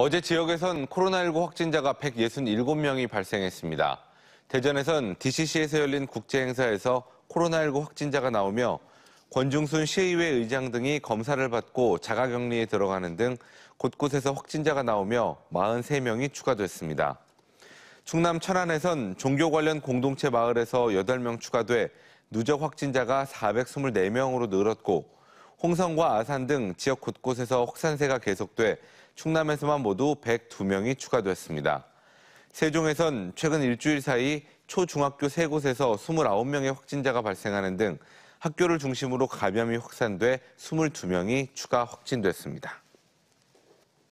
어제 지역에선 코로나19 확진자가 167명이 발생했습니다. 대전에선 DCC에서 열린 국제행사에서 코로나19 확진자가 나오며 권중순 시의회 의장 등이 검사를 받고 자가격리에 들어가는 등 곳곳에서 확진자가 나오며 43명이 추가됐습니다. 충남 천안에선 종교 관련 공동체 마을에서 8명 추가돼 누적 확진자가 424명으로 늘었고 홍성과 아산 등 지역 곳곳에서 확산세가 계속돼 충남에서만 모두 102명이 추가됐습니다. 세종에선 최근 일주일 사이 초중학교 세곳에서 29명의 확진자가 발생하는 등 학교를 중심으로 감염이 확산돼 22명이 추가 확진됐습니다.